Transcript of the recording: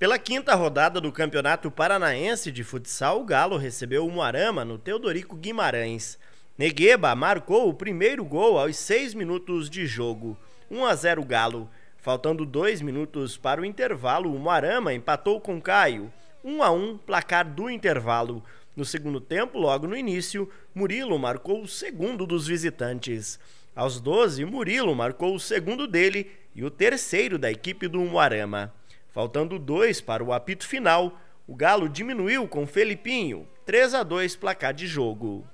Pela quinta rodada do Campeonato Paranaense de Futsal, o Galo recebeu o Moarama no Teodorico Guimarães. Negueba marcou o primeiro gol aos seis minutos de jogo. 1 a 0 Galo. Faltando dois minutos para o intervalo, o Moarama empatou com Caio. 1 a 1 placar do intervalo. No segundo tempo, logo no início, Murilo marcou o segundo dos visitantes. Aos 12, Murilo marcou o segundo dele e o terceiro da equipe do Moarama. Faltando dois para o apito final, o Galo diminuiu com Felipinho, 3 a 2 placar de jogo.